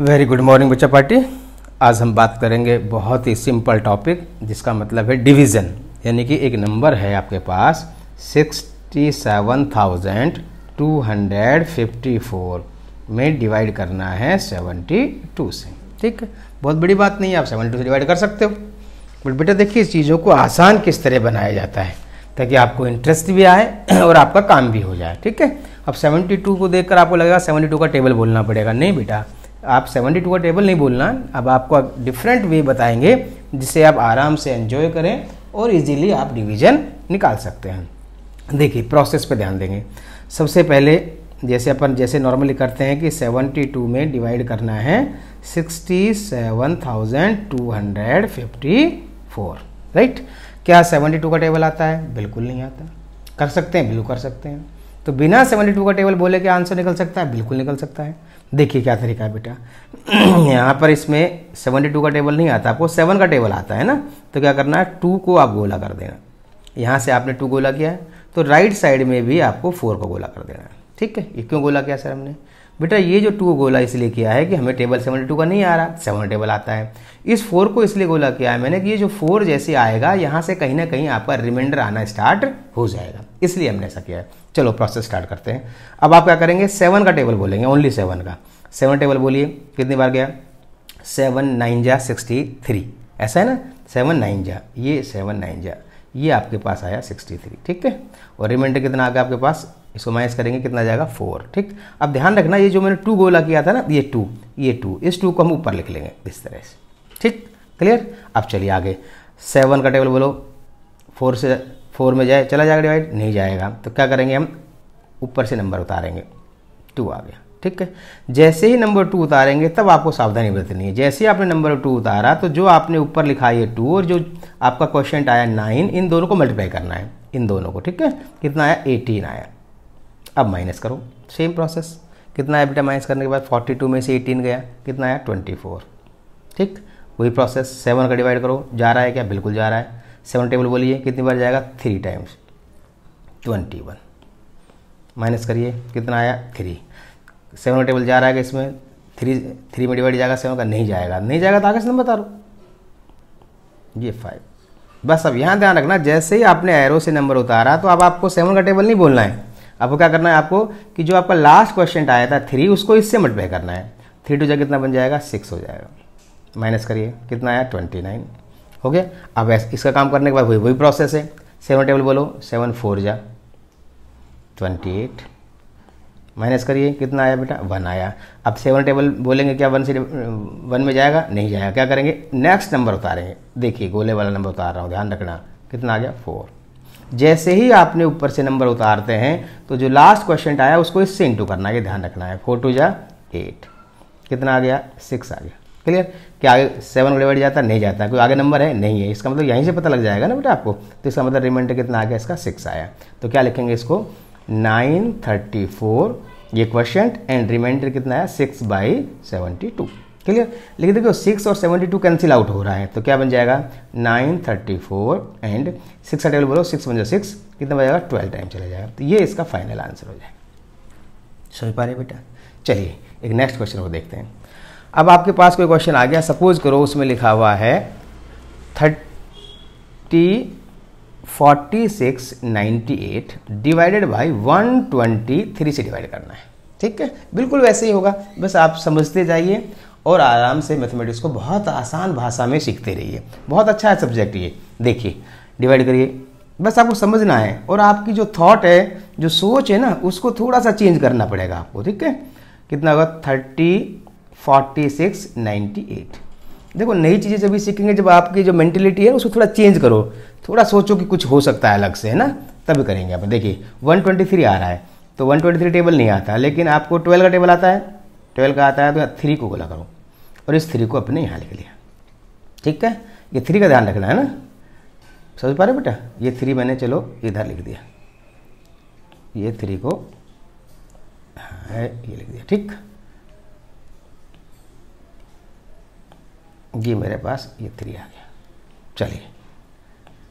very good morning बच्चा party आज हम बात करेंगे बहुत ही सिंपल टॉपिक जिसका मतलब है डिवीज़न यानी कि एक नंबर है आपके पास sixty seven thousand two hundred fifty four में डिवाइड करना है सेवेंटी टू से ठीक है बहुत बड़ी बात नहीं है आप सेवेंटी टू से डिवाइड कर सकते हो बट बेटा देखिए इस चीज़ों को आसान किस तरह बनाया जाता है ताकि आपको इंटरेस्ट भी आए और आपका काम भी हो जाए ठीक है अब 72 को देखकर आपको लगेगा 72 का टेबल बोलना पड़ेगा नहीं बेटा आप सेवनटी टू का टेबल नहीं बोलना अब आपको डिफरेंट वे बताएंगे जिसे आप आराम से एंजॉय करें और इजीली आप डिवीजन निकाल सकते हैं देखिए प्रोसेस पे ध्यान देंगे सबसे पहले जैसे अपन जैसे नॉर्मली करते हैं कि 72 में डिवाइड करना है 67,254 राइट क्या 72 का टेबल आता है बिल्कुल नहीं आता कर सकते हैं बिल्कुल कर सकते हैं तो बिना टू का टेबल बोले के आंसर निकल सकता है बिल्कुल निकल सकता है देखिए क्या तरीका है बेटा यहाँ पर इसमें टू का टेबल नहीं आता आपको सेवन का टेबल आता है ना तो क्या करना है टू को आप गोला कर देना यहाँ से आपने टू गोला किया है तो राइट साइड में भी आपको फोर को गोला कर देना है ठीक है ये क्यों गोला किया सर हमने बेटा ये जो टू गोला इसलिए किया है कि हमें टेबल सेवनटी टू का नहीं आ रहा सेवन टेबल आता है इस फोर को इसलिए गोला किया है मैंने कि ये जो फोर जैसे आएगा यहाँ से कहीं ना कहीं आपका रिमाइंडर आना स्टार्ट हो जाएगा इसलिए हमने ऐसा किया है चलो प्रोसेस स्टार्ट करते हैं अब आप क्या करेंगे सेवन का टेबल बोलेंगे ओनली सेवन का सेवन टेबल बोलिए कितनी बार गया सेवन नाइन जा सिक्सटी थ्री ऐसा है ना सेवन नाइन जा ये सेवन नाइन जा ये आपके पास आया सिक्सटी थ्री ठीक है और रिमाइंडर कितना आ गया आपके पास इसको माइनस करेंगे कितना जाएगा फोर ठीक अब ध्यान रखना ये जो मैंने टू गोला किया था ना ये टू ये टू इस टू को हम ऊपर लिख लेंगे इस तरह से ठीक क्लियर अब चलिए आगे सेवन का टेबल बोलो फोर से फोर में जाए चला जाएगा डिवाइड नहीं जाएगा तो क्या करेंगे हम ऊपर से नंबर उतारेंगे टू आ गया ठीक है जैसे ही नंबर टू उतारेंगे तब आपको सावधानी बरतनी है जैसे ही आपने नंबर टू उतारा तो जो आपने ऊपर लिखा है टू और जो आपका क्वेश्चन आया नाइन इन दोनों को मल्टीप्लाई करना है इन दोनों को ठीक है कितना आया एटीन आया अब माइनस करो सेम प्रोसेस कितना आया बेटा माइनस करने के बाद फोर्टी टू में से एटीन गया कितना आया ट्वेंटी फोर ठीक वही प्रोसेस सेवन का डिवाइड करो जा रहा है क्या बिल्कुल जा रहा है सेवन टेबल बोलिए कितनी बार जाएगा three times twenty one minus करिए कितना आया थ्री सेवन टेबल जा रहा है इसमें थ्री थ्री में डिवाइड जाएगा सेवन का नहीं जाएगा नहीं जाएगा तो आगे से नंबर बता रो ये फाइव बस अब यहाँ ध्यान रखना जैसे ही आपने एरो से नंबर उतारा तो अब आपको सेवन का टेबल नहीं बोलना है अब क्या करना है आपको कि जो आपका लास्ट क्वेश्चन आया था थ्री उसको इससे मल्टीप्लाई करना है थ्री टू जा कितना बन जाएगा सिक्स हो जाएगा माइनस करिए कितना आया ट्वेंटी नाइन हो गया अब इसका काम करने के बाद वही वही प्रोसेस है सेवन टेबल बोलो सेवन फोर जा ट्वेंटी एट माइनस करिए कितना आया बेटा वन आया अब सेवन टेबल बोलेंगे क्या वन से वन में जाएगा नहीं जाएगा क्या करेंगे नेक्स्ट नंबर उतारेंगे देखिए गोले वाला नंबर उतार रहा हूँ ध्यान रखना कितना आ गया फोर जैसे ही आपने ऊपर से नंबर उतारते हैं तो जो लास्ट क्वेश्चन आया उसको इससे इंटू करना है ध्यान रखना है फोर टू जा एट कितना आ गया सिक्स आ गया क्लियर कि आगे सेवन को डिवाइड जाता नहीं जाता कोई आगे नंबर है नहीं है इसका मतलब यहीं से पता लग जाएगा ना बेटा आपको तो इसका मतलब रिमाइंडर कितना आ गया इसका सिक्स आया तो क्या लिखेंगे इसको नाइन थर्टी फोर ये क्वेश्चन एंड रिमाइंडर कितना आया six by seventy two clear लेकिन देखो सिक्स और सेवेंटी टू कैंसिल आउट हो रहा है तो क्या बन जाएगा nine thirty four and six का टेबल बोलो सिक्स बन जाए सिक्स कितना बजेगा ट्वेल्व टाइम चला जाएगा तो ये इसका फाइनल आंसर हो जाएगा समझ पा रहे बेटा चलिए एक नेक्स्ट क्वेश्चन को देखते हैं अब आपके पास कोई क्वेश्चन आ गया सपोज करो उसमें लिखा हुआ है thirty forty six ninety eight divided by one twenty three से डिवाइड करना है ठीक है बिल्कुल वैसे ही होगा बस आप समझते जाइए और आराम से मैथमेटिक्स को बहुत आसान भाषा में सीखते रहिए बहुत अच्छा है सब्जेक्ट ये देखिए डिवाइड करिए बस आपको समझना है और आपकी जो थॉट है जो सोच है ना उसको थोड़ा सा चेंज करना पड़ेगा आपको ठीक है कितना होगा thirty forty six ninety eight देखो नई चीज़ें जब भी सीखेंगे जब आपकी जो मेंटेलिटी है उसको थोड़ा चेंज करो थोड़ा सोचो कि कुछ हो सकता है अलग से है ना तभी करेंगे आप देखिए 123 आ रहा है तो 123 टेबल नहीं आता लेकिन आपको 12 का टेबल आता है 12 का आता है तो थ्री को गोला करो और इस थ्री को अपने यहाँ लिख लिया ठीक है ये थ्री का ध्यान रखना है ना समझ पा रहे बेटा ये थ्री मैंने चलो इधर लिख दिया ये थ्री को हाँ, ये लिख दिया ठीक ये मेरे पास ये थ्री आ गया चलिए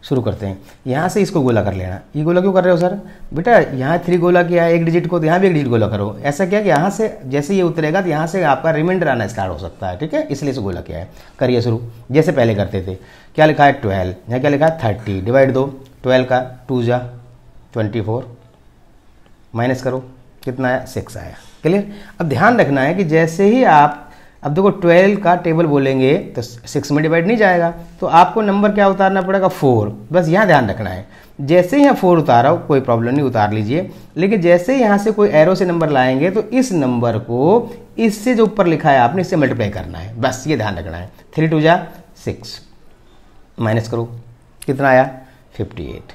शुरू करते हैं यहाँ से इसको गोला कर लेना ये गोला क्यों कर रहे हो सर बेटा यहाँ थ्री गोला किया है एक डिजिट को तो यहाँ भी एक डिजिट गोला करो ऐसा क्या कि यहाँ से जैसे ये उतरेगा तो यहाँ से आपका रिमाइंडर आना स्टार्ट हो सकता है ठीक है इसलिए इसे गोला किया है करिए शुरू जैसे पहले करते थे क्या लिखा है ट्वेल्व यहाँ क्या लिखा है थर्टी डिवाइड दो ट्वेल्व का टू जा ट्वेंटी फोर माइनस करो कितना आया सिक्स आया क्लियर अब ध्यान रखना है कि जैसे ही आप अब देखो ट्वेल्व का टेबल बोलेंगे तो सिक्स में डिवाइड नहीं जाएगा तो आपको नंबर क्या उतारना पड़ेगा फोर बस यहाँ ध्यान रखना है जैसे ही यहाँ फोर उतारा हो कोई प्रॉब्लम नहीं उतार लीजिए लेकिन जैसे ही यहाँ से कोई एरो से नंबर लाएंगे तो इस नंबर को इससे जो ऊपर लिखा है आपने इससे मल्टीप्लाई करना है बस ये ध्यान रखना है थ्री टू जा सिक्स माइनस करो कितना आया फिफ्टी एट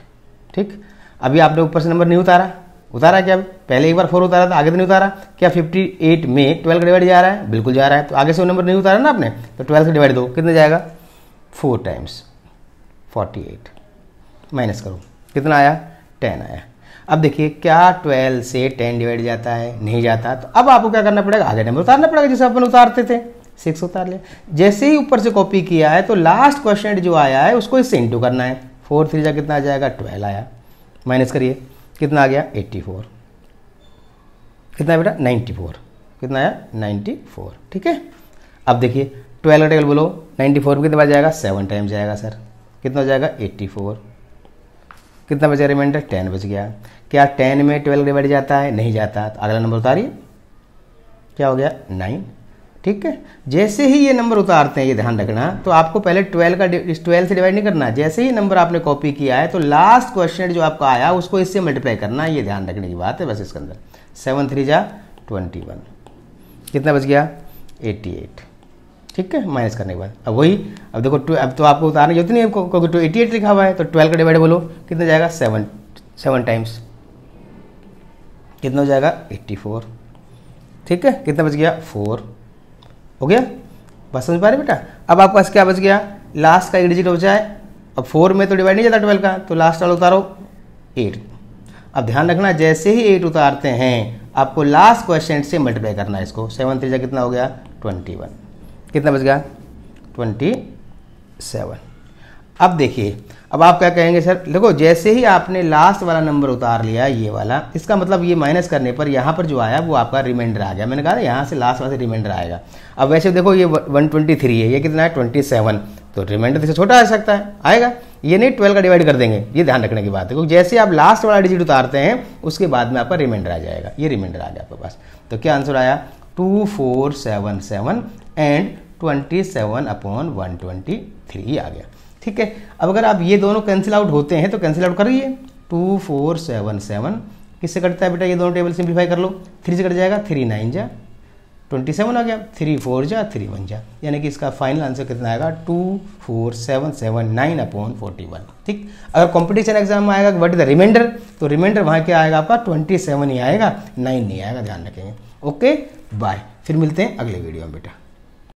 ठीक अभी आपने ऊपर से नंबर नहीं उतारा उतारा क्या पहले एक बार फोर उतारा था आगे तो नहीं उतारा क्या फिफ्टी एट में ट्वेल्व का डिवाइड जा रहा है बिल्कुल जा रहा है तो आगे से वो नंबर नहीं उतारा ना आपने तो ट्वेल्व से डिवाइड दो कितना जाएगा four times forty eight minus करो कितना आया टेन आया अब देखिए क्या ट्वेल्व से टेन डिवाइड जाता है नहीं जाता तो अब आपको क्या करना पड़ेगा आगे नंबर उतारना पड़ेगा जैसे अपन उतारते थे सिक्स उतार लिया जैसे ही ऊपर से कॉपी किया है तो लास्ट क्वेश्चन जो आया है उसको इससे इंटू करना है फोर थ्री जा कितना आ जाएगा ट्वेल्व आया माइनस करिए कितना आ गया 84 कितना बेटा 94 कितना आया 94 ठीक है अब देखिए 12 का टेबल बोलो 94 में कितने बार जाएगा सेवन टाइम जाएगा सर कितना हो जाएगा 84 कितना बचा रिमाइंडर 10 बच गया क्या 10 में 12 डिवाइड जाता है नहीं जाता तो अगला नंबर उतारिए क्या हो गया नाइन ठीक है जैसे ही ये नंबर उतारते हैं ये ध्यान रखना तो आपको पहले ट्वेल्व का ट्वेल्व से डिवाइड नहीं करना जैसे ही नंबर आपने कॉपी किया है तो लास्ट क्वेश्चन जो आपका आया उसको इससे मल्टीप्लाई करना ये ध्यान रखने की बात है बस इसके अंदर सेवन थ्री जा ट्वेंटी वन कितना बच गया एट्टी एट ठीक है माइनस करने के बाद अब वही अब देखो अब तो आपको उतारने की जरूरत क्योंकि टू एटी एट लिखा हुआ है तो ट्वेल्व का डिवाइड बोलो कितना जाएगा सेवन सेवन टाइम्स कितना हो जाएगा एट्टी फोर ठीक है कितना बच गया फोर हो गया बस समझ पा रहे बेटा अब आपके पास क्या बच गया लास्ट का एक डिजिट हो जाए अब फोर में तो डिवाइड नहीं जाता ट्वेल्व का तो लास्ट वाला उतारो एट अब ध्यान रखना जैसे ही एट उतारते हैं आपको लास्ट क्वेश्चन से मल्टीप्लाई करना है इसको सेवन थ्री कितना हो गया ट्वेंटी वन कितना बच गया ट्वेंटी सेवन अब देखिए अब आप क्या कहेंगे सर देखो जैसे ही आपने लास्ट वाला नंबर उतार लिया ये वाला इसका मतलब ये माइनस करने पर यहाँ पर जो आया वो आपका रिमाइंडर आ गया मैंने कहा था यहाँ से लास्ट वाला से रिमाइंडर आएगा अब वैसे देखो ये 123 है ये कितना है 27 तो रिमाइंडर से छोटा आ सकता है आएगा ये नहीं ट्वेल्व का डिवाइड कर देंगे ये ध्यान रखने की बात है क्योंकि जैसे आप लास्ट वाला डिजिट उतारते हैं उसके बाद में आपका रिमाइंडर आ जाएगा ये रिमाइंडर आ गया आपके पास तो क्या आंसर आया two four seven seven and twenty seven upon one twenty three आ गया ठीक है अब अगर आप ये दोनों कैंसिल आउट होते हैं तो कैंसिल आउट करिए टू फोर सेवन सेवन किससे कटता है बेटा ये दोनों टेबल सिंप्लीफाई कर लो थ्री से कट जाएगा थ्री नाइन जा ट्वेंटी सेवन आ गया थ्री फोर जा थ्री वन जा यानी कि इसका फाइनल आंसर कितना आएगा two four seven seven nine upon forty one ठीक अगर कंपटीशन एग्जाम में आएगा वट इज द रिमाइंडर तो रिमाइंडर वहाँ क्या आएगा आपका ट्वेंटी सेवन ही आएगा नाइन नहीं आएगा ध्यान रखेंगे ओके बाय फिर मिलते हैं अगले वीडियो में बेटा